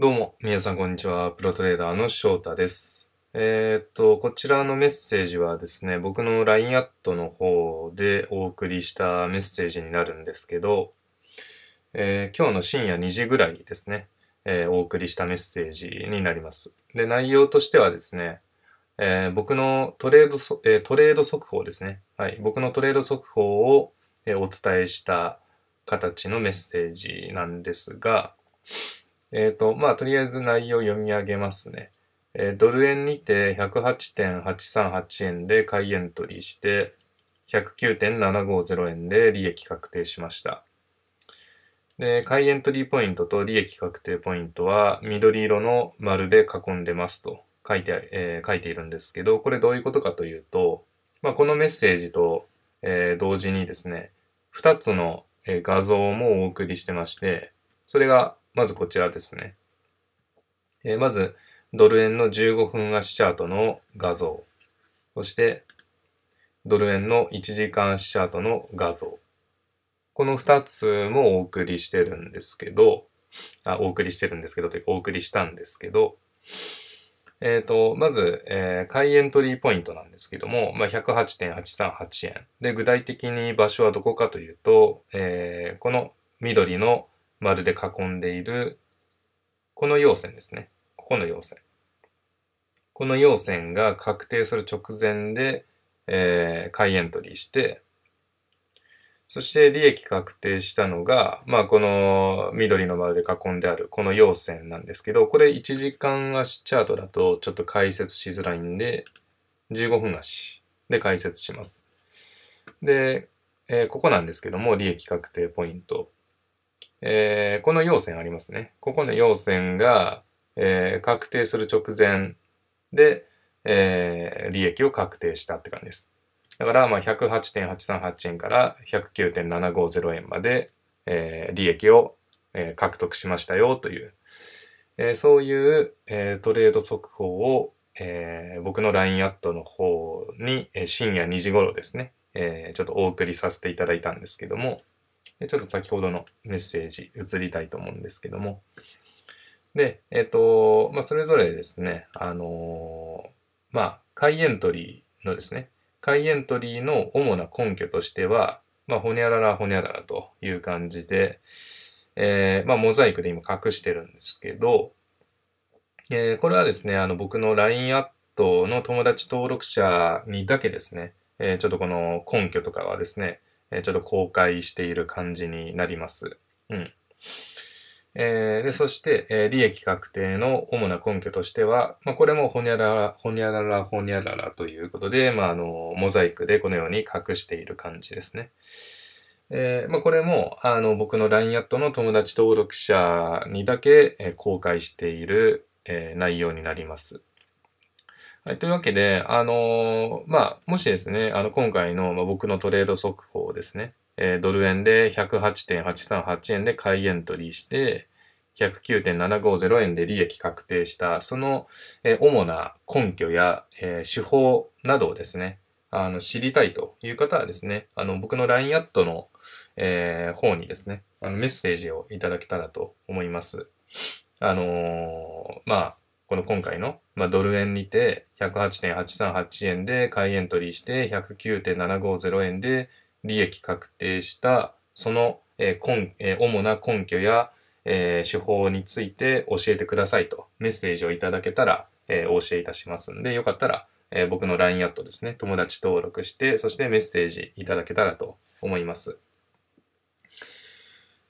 どうも、皆さんこんにちは。プロトレーダーの翔太です。えー、っと、こちらのメッセージはですね、僕の LINE アットの方でお送りしたメッセージになるんですけど、えー、今日の深夜2時ぐらいですね、えー、お送りしたメッセージになります。で、内容としてはですね、えー、僕のトレードえトレード速報ですね。はい。僕のトレード速報を、えお伝えした形のメッセージなんですが、えっ、ー、と、まあ、とりあえず内容を読み上げますね。えー、ドル円にて108.838円で買いエントリーして、109.750円で利益確定しました。で、買いエントリーポイントと利益確定ポイントは緑色の丸で囲んでますと書いて、えー、書いているんですけど、これどういうことかというと、まあ、このメッセージと、えー、同時にですね、2つの画像もお送りしてまして、それがまずこちらですね。えー、まず、ドル円の15分足チャートの画像。そして、ドル円の1時間足チャートの画像。この2つもお送りしてるんですけど、あ、お送りしてるんですけど、というかお送りしたんですけど、えっ、ー、と、まず、えー、買いエントリーポイントなんですけども、まあ、108.838円。で、具体的に場所はどこかというと、えー、この緑の丸で囲んでいる、この要線ですね。ここの要線。この要線が確定する直前で、えー、買いエントリーして、そして利益確定したのが、まあこの緑の丸で囲んであるこの要線なんですけど、これ1時間足チャートだとちょっと解説しづらいんで、15分足で解説します。で、えー、ここなんですけども、利益確定ポイント。えー、この要線ありますね。ここの要線が、えー、確定する直前で、えー、利益を確定したって感じです。だから、まあ、108.838円から109.750円まで、えー、利益を、えー、獲得しましたよという、えー、そういう、えー、トレード速報を、えー、僕の LINE アットの方に、えー、深夜2時頃ですね、えー、ちょっとお送りさせていただいたんですけども、ちょっと先ほどのメッセージ移りたいと思うんですけども。で、えっ、ー、と、まあ、それぞれですね、あのー、まあ、開エントリーのですね、開エントリーの主な根拠としては、まあ、ほにゃららほにゃららという感じで、えー、まあ、モザイクで今隠してるんですけど、えー、これはですね、あの、僕の LINE アットの友達登録者にだけですね、えー、ちょっとこの根拠とかはですね、えちょっと公開している感じになります。うん。えー、でそして、えー、利益確定の主な根拠としては、まあ、これもほにゃらら、ほにゃらら、ほにゃららということで、まあ、あの、モザイクでこのように隠している感じですね。えー、まあ、これも、あの、僕の LINE アットの友達登録者にだけ、え公開している、え内容になります。はい、というわけで、あのー、まあ、もしですね、あの、今回の、まあ、僕のトレード速報ですね、えー、ドル円で108.838円で買いエントリーして、109.750円で利益確定した、その、えー、主な根拠や、え手法などをですね、あの、知りたいという方はですね、あの、僕の LINE アットの、え方にですね、あの、メッセージをいただけたらと思います。あのまあ、この今回の、まあ、ドル円にて108.838円で買いエントリーして109.750円で利益確定したその、えー根えー、主な根拠や、えー、手法について教えてくださいとメッセージをいただけたら、えー、お教えいたしますんでよかったら、えー、僕の LINE アットですね友達登録してそしてメッセージいただけたらと思います。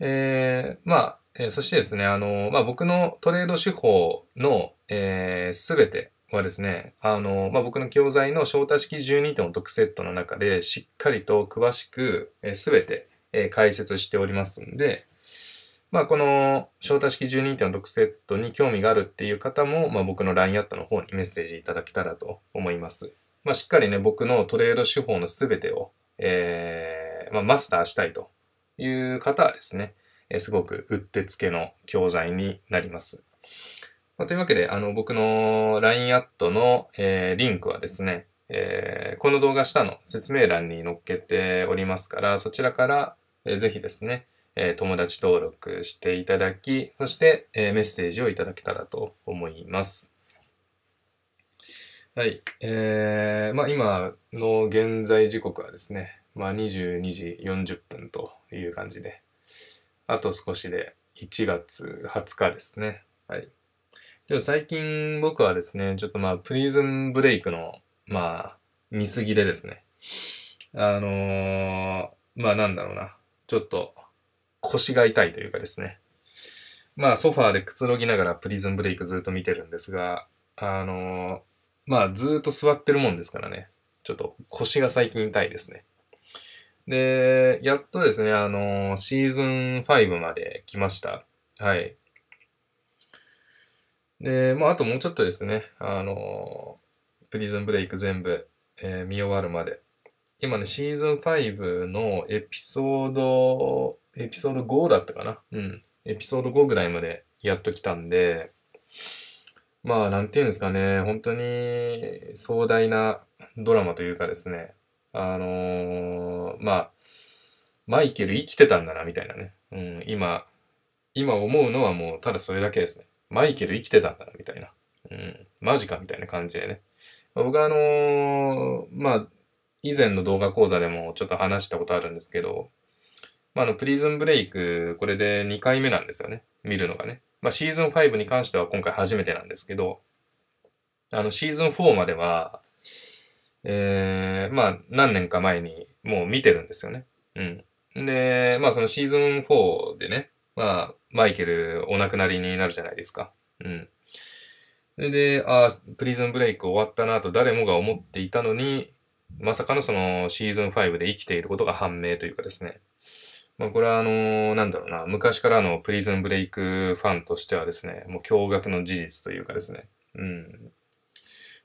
えー、まあ、えー、そしてですね、あの、まあ、僕のトレード手法の、えー、全てはですね、あの、まあ、僕の教材の小多式12点を特セットの中でしっかりと詳しく、えー、全て、えー、解説しておりますんで、まあ、この小多式12点の特セットに興味があるっていう方も、まあ、僕の LINE アットの方にメッセージいただけたらと思います。まあ、しっかりね、僕のトレード手法の全てを、えー、まあ、マスターしたいという方はですね、えー、すごくうってつけの教材になります。まあ、というわけで、あの、僕の LINE アットの、えー、リンクはですね、えー、この動画下の説明欄に載っけておりますから、そちらから、えー、ぜひですね、えー、友達登録していただき、そして、えー、メッセージをいただけたらと思います。はい。えー、まあ今の現在時刻はですね、まあ22時40分という感じで、あと少しで1月20日ですね。はい。でも最近僕はですね、ちょっとまあ、プリズンブレイクの、まあ、見すぎでですね、あのー、まあなんだろうな、ちょっと腰が痛いというかですね、まあソファーでくつろぎながらプリズンブレイクずっと見てるんですが、あのー、まあずっと座ってるもんですからね、ちょっと腰が最近痛いですね。で、やっとですね、あのー、シーズン5まで来ました。はい。で、まあ、あともうちょっとですね、あの、プリズンブレイク全部、えー、見終わるまで。今ね、シーズン5のエピソード、エピソード5だったかなうん。エピソード5ぐらいまでやっときたんで、まあ、なんていうんですかね、本当に壮大なドラマというかですね、あのー、まあ、マイケル生きてたんだな、みたいなね。うん、今、今思うのはもうただそれだけですね。マイケル生きてたんだな、みたいな。うん、マジか、みたいな感じでね。まあ、僕はあのー、まあ、以前の動画講座でもちょっと話したことあるんですけど、まあ、あの、プリズンブレイク、これで2回目なんですよね。見るのがね。まあ、シーズン5に関しては今回初めてなんですけど、あの、シーズン4までは、えー、まあ、何年か前にもう見てるんですよね。うん。で、まあ、そのシーズン4でね、まあ、マイケルお亡くなりになるじゃないですか。うん。で、ああ、プリズンブレイク終わったなと誰もが思っていたのに、まさかのそのシーズン5で生きていることが判明というかですね。まあこれはあのー、なんだろうな、昔からのプリズンブレイクファンとしてはですね、もう驚愕の事実というかですね。うん。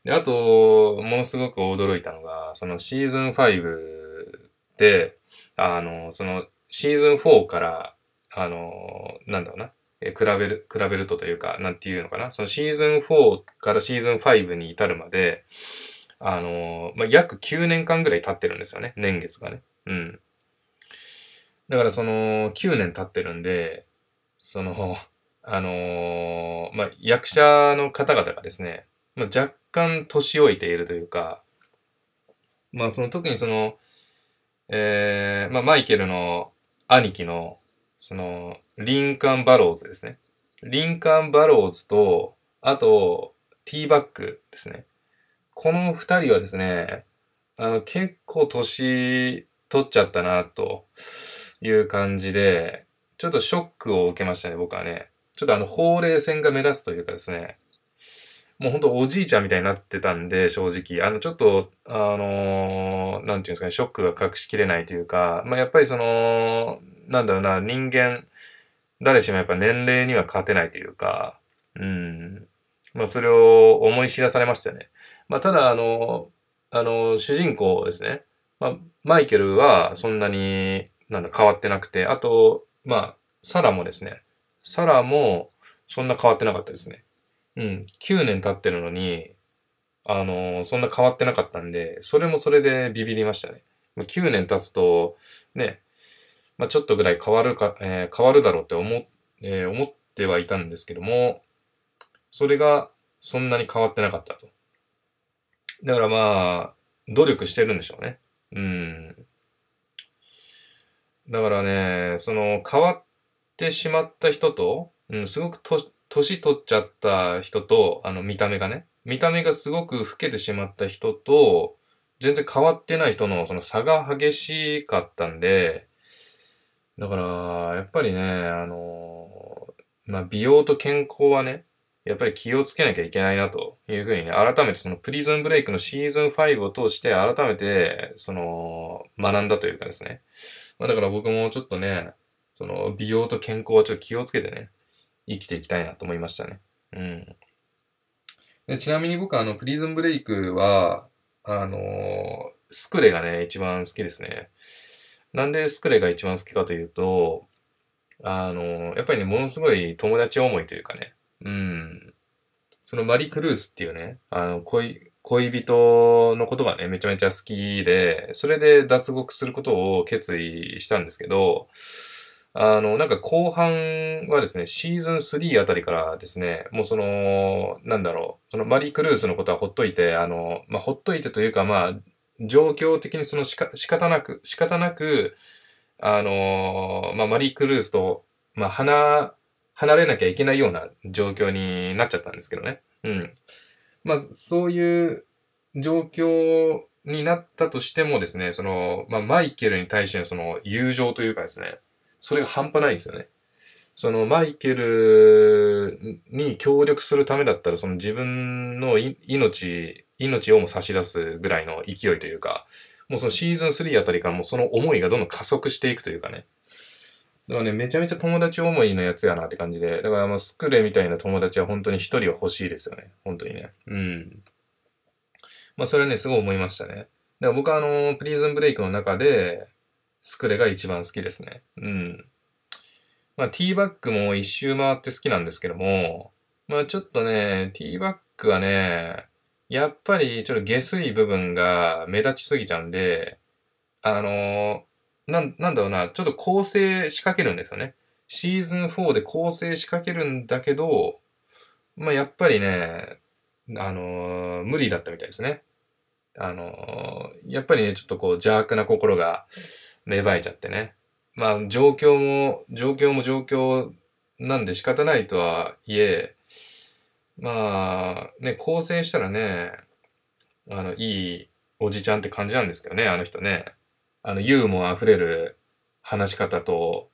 で、あと、ものすごく驚いたのが、そのシーズン5で、あの、そのシーズン4からあの、なんだろうな、え比べる、比べるとというか、なんていうのかな、そのシーズン4からシーズン5に至るまで、あの、まあ、約9年間ぐらい経ってるんですよね、年月がね。うん。だからその、9年経ってるんで、その、あのまあ、役者の方々がですね、まあ、若干年老いているというか、まあその特にその、えー、まあマイケルの兄貴のその、リンカン・バローズですね。リンカン・バローズと、あと、ティーバックですね。この二人はですね、あの、結構年取っちゃったな、という感じで、ちょっとショックを受けましたね、僕はね。ちょっとあの、ほうれい線が目立つというかですね、もうほんとおじいちゃんみたいになってたんで、正直。あの、ちょっと、あのー、なんていうんですかね、ショックが隠しきれないというか、まあ、やっぱりその、なんだろうな、人間、誰しもやっぱ年齢には勝てないというか、うん。まあ、それを思い知らされましたね。まあ、ただ、あの、あの、主人公ですね。まあ、マイケルはそんなに、なんだ、変わってなくて、あと、まあ、サラもですね。サラも、そんな変わってなかったですね。うん。9年経ってるのに、あの、そんな変わってなかったんで、それもそれでビビりましたね。9年経つと、ね、まあ、ちょっとぐらい変わるか、えー、変わるだろうって思,、えー、思ってはいたんですけども、それがそんなに変わってなかったと。だからまあ、努力してるんでしょうね。うん。だからね、その変わってしまった人と、うん、すごく年取っちゃった人と、あの見た目がね、見た目がすごく老けてしまった人と、全然変わってない人のその差が激しかったんで、だから、やっぱりね、あのまあ、美容と健康はね、やっぱり気をつけなきゃいけないなというふうにね、改めてそのプリズンブレイクのシーズン5を通して改めて、その、学んだというかですね。まあ、だから僕もちょっとね、その、美容と健康はちょっと気をつけてね、生きていきたいなと思いましたね。うん。でちなみに僕はあの、プリズンブレイクは、あのー、スクレがね、一番好きですね。なんでスクレが一番好きかというと、あの、やっぱりね、ものすごい友達思いというかね、うん。そのマリ・クルースっていうね、あの、恋、恋人のことがね、めちゃめちゃ好きで、それで脱獄することを決意したんですけど、あの、なんか後半はですね、シーズン3あたりからですね、もうその、なんだろう、そのマリー・クルーズのことはほっといて、あの、まあ、ほっといてというか、まあ、状況的にそのしか仕方なく、仕方なく、あのー、まあ、マリー・クルーズと、まあ、離、離れなきゃいけないような状況になっちゃったんですけどね。うん。まあ、そういう状況になったとしてもですね、その、まあ、マイケルに対してのその友情というかですね、それが半端ないんですよね。そのマイケルに協力するためだったら、その自分の命命をも差し出すぐらいの勢いというか、もうそのシーズン3あたりからもうその思いがどんどん加速していくというかね。だからね、めちゃめちゃ友達思いのやつやなって感じで、だからもうスクレみたいな友達は本当に一人は欲しいですよね。本当にね。うん。まあそれはね、すごい思いましたね。だから僕はあの、プリズンブレイクの中で、スクレが一番好きですね。うん。まあティーバックも一周回って好きなんですけども、まあちょっとね、ティーバックはね、やっぱりちょっと下水部分が目立ちすぎちゃうんで、あのー、なんだろうな、ちょっと構成仕掛けるんですよね。シーズン4で構成仕掛けるんだけど、まあ、やっぱりね、あのー、無理だったみたいですね。あのー、やっぱりね、ちょっとこう邪悪な心が芽生えちゃってね。まあ、状況も、状況も状況なんで仕方ないとはいえ、まあ、ね、構成したらね、あの、いいおじちゃんって感じなんですけどね、あの人ね。あの、ユーモア溢れる話し方と、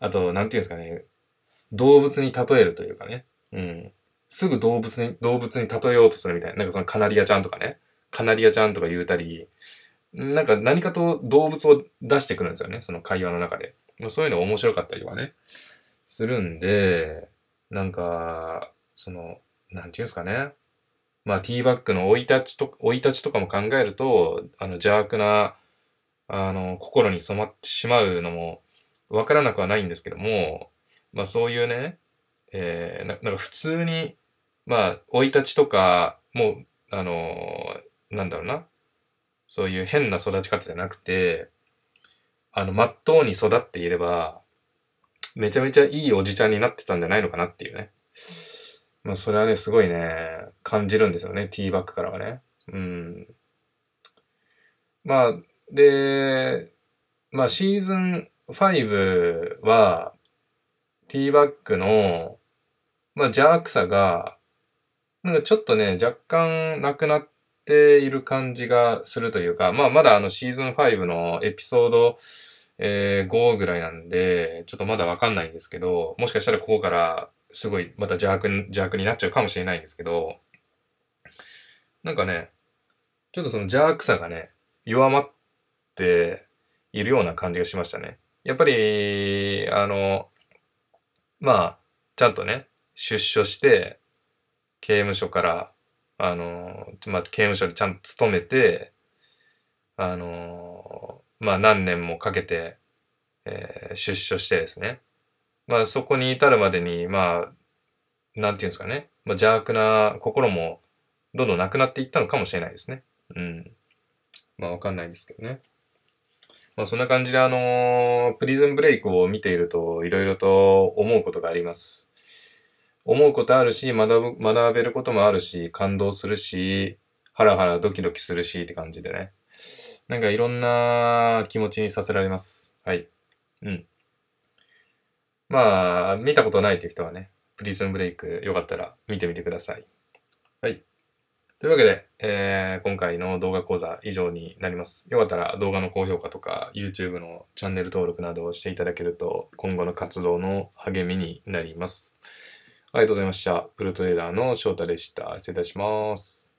あと、なんていうんですかね、動物に例えるというかね。うん。すぐ動物に、動物に例えようとするみたいな。なんかそのカナリアちゃんとかね。カナリアちゃんとか言うたり、なんか何かと動物を出してくるんですよね。その会話の中で。そういうの面白かったりとかね。するんで、なんか、その、なんていうんですかね。まあ、ティーバッグの生い立ちと、生い立ちとかも考えると、あの、邪悪な、あの、心に染まってしまうのも、わからなくはないんですけども、まあ、そういうね、えー、ななんか普通に、まあ、生い立ちとか、もう、あのなんだろうな。そういう変な育ち方じゃなくて、あの、まっとうに育っていれば、めちゃめちゃいいおじちゃんになってたんじゃないのかなっていうね。まあ、それはね、すごいね、感じるんですよね、ティーバックからはね。うん。まあ、で、まあ、シーズン5は、ティーバックの、まあ、邪悪さが、なんかちょっとね、若干なくなっている感じがするというか、まあ、まだあのシーズン5のエピソード、えー、5ぐらいなんで、ちょっとまだわかんないんですけど、もしかしたらここからすごいまた邪悪邪悪になっちゃうかもしれないんですけど、なんかね、ちょっとその邪悪さがね、弱まっているような感じがしましたね。やっぱり、あの、まあ、ちゃんとね、出所して、刑務所から、あの、まあ、刑務所でちゃんと勤めて、あの、まあ、何年もかけて、えー、出所してですね、まあそこに至るまでに、まあ、なんていうんですかね、まあ、邪悪な心もどんどんなくなっていったのかもしれないですね。うん。まあわかんないですけどね。まあそんな感じであのー、プリズンブレイクを見ているといろいろと思うことがあります。思うことあるし学ぶ、学べることもあるし、感動するし、ハラハラドキドキするしって感じでね。なんかいろんな気持ちにさせられます。はい。うん。まあ、見たことないという人はね、プリズンブレイクよかったら見てみてください。はい。というわけで、えー、今回の動画講座以上になります。よかったら動画の高評価とか YouTube のチャンネル登録などをしていただけると今後の活動の励みになります。ありがとうございました。プルトレーダーの翔太でした。失礼いたします。